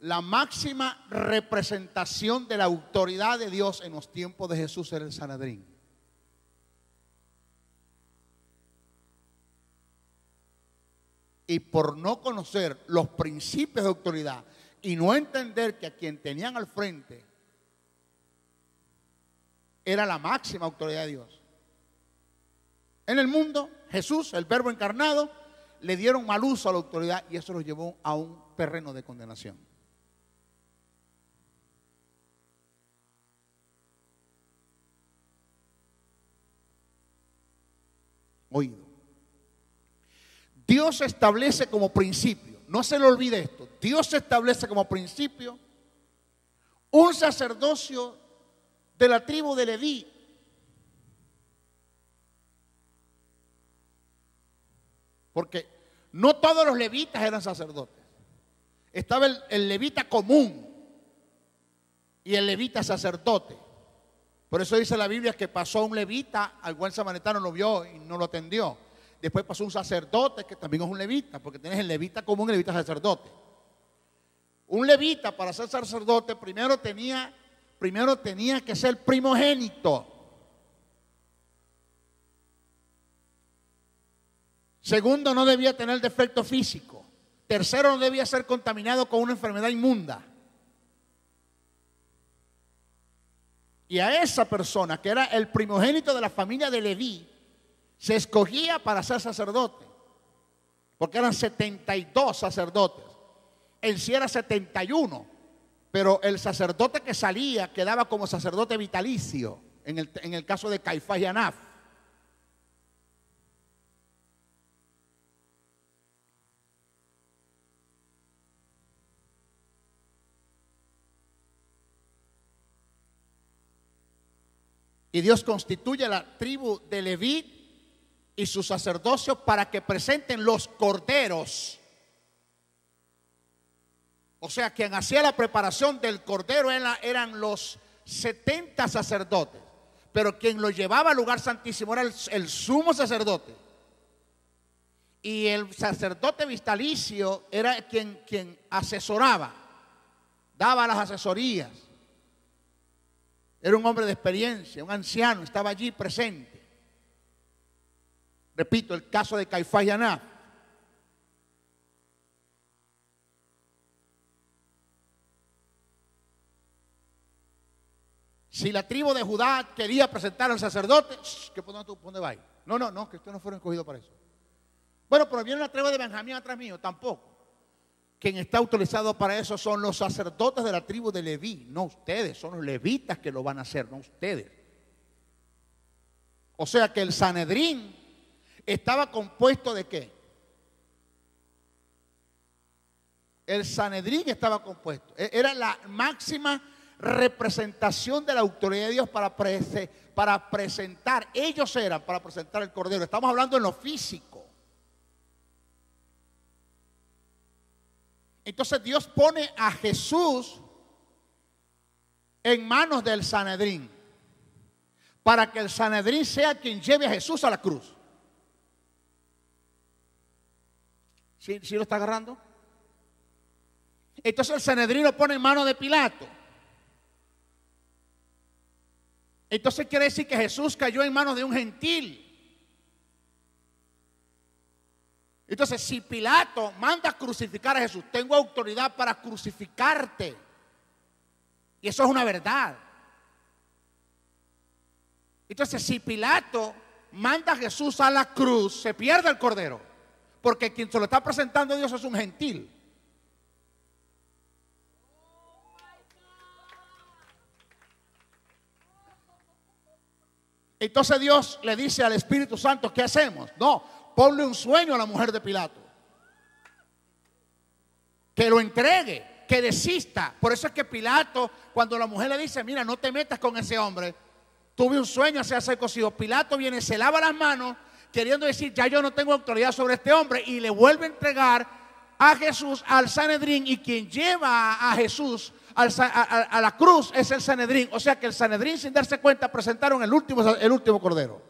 la máxima representación de la autoridad de Dios en los tiempos de Jesús era el Sanedrín. Y por no conocer los principios de autoridad y no entender que a quien tenían al frente era la máxima autoridad de Dios. En el mundo, Jesús, el verbo encarnado, le dieron mal uso a la autoridad y eso los llevó a un terreno de condenación. oído. Dios establece como principio, no se le olvide esto, Dios establece como principio un sacerdocio de la tribu de Leví. Porque no todos los levitas eran sacerdotes. Estaba el, el levita común y el levita sacerdote. Por eso dice la Biblia que pasó un levita, al buen samaritano lo vio y no lo atendió. Después pasó un sacerdote, que también es un levita, porque tienes el levita común y el levita sacerdote. Un levita para ser sacerdote primero tenía, primero tenía que ser primogénito. Segundo, no debía tener defecto físico. Tercero, no debía ser contaminado con una enfermedad inmunda. Y a esa persona, que era el primogénito de la familia de Leví, se escogía para ser sacerdote. Porque eran 72 sacerdotes. Él sí era 71. Pero el sacerdote que salía quedaba como sacerdote vitalicio. En el, en el caso de Caifás y Anaf. Y Dios constituye la tribu de Leví y su sacerdocio para que presenten los corderos. O sea, quien hacía la preparación del cordero eran los 70 sacerdotes. Pero quien lo llevaba al lugar santísimo era el, sumo sacerdote. Y el sacerdote vitalicio era quien asesoraba, daba las asesorías. Era un hombre de experiencia, un anciano, estaba allí presente. Repito, el caso de Caifás y Aná. Si la tribu de Judá quería presentar al sacerdote, ¿qué pones tú? dónde vas? No, no, no, que ustedes no fueron escogidos para eso. Bueno, pero viene la tribu de Benjamín atrás mío, tampoco quien está autorizado para eso son los sacerdotes de la tribu de Leví, no ustedes, son los levitas que lo van a hacer, no ustedes. O sea que el Sanedrín estaba compuesto de qué? El Sanedrín estaba compuesto, e-, era la máxima representación de la autoridad de Dios para, para presentar, ellos eran para presentar el Cordero, estamos hablando en lo físico. Entonces Dios pone a Jesús en manos del Sanedrín para que el Sanedrín sea quien lleve a Jesús a la cruz. ¿Sí, lo está agarrando? Entonces el Sanedrín lo pone en manos de Pilato. Entonces quiere decir que Jesús cayó en manos de un gentil. Entonces, si Pilato manda a crucificar a Jesús, tengo autoridad para crucificarte. Y eso es una verdad. Entonces, si Pilato manda a Jesús a la cruz, se pierde el cordero. Porque quien se lo está presentando a Dios es un gentil. Entonces Dios le dice al Espíritu Santo, ¿qué hacemos? No, ponle un sueño a la mujer de Pilato. Que lo entregue, que desista. Por eso es que Pilato, cuando la mujer le dice, mira, no te metas con ese hombre, tuve un sueño, se hace cosido, Pilato viene, se lava las manos, queriendo decir, ya yo no tengo autoridad sobre este hombre, y le vuelve a entregar a Jesús al Sanedrín, y quien lleva a Jesús a, a, la cruz es el Sanedrín. O sea que el Sanedrín, sin darse cuenta, presentaron el último, el último cordero.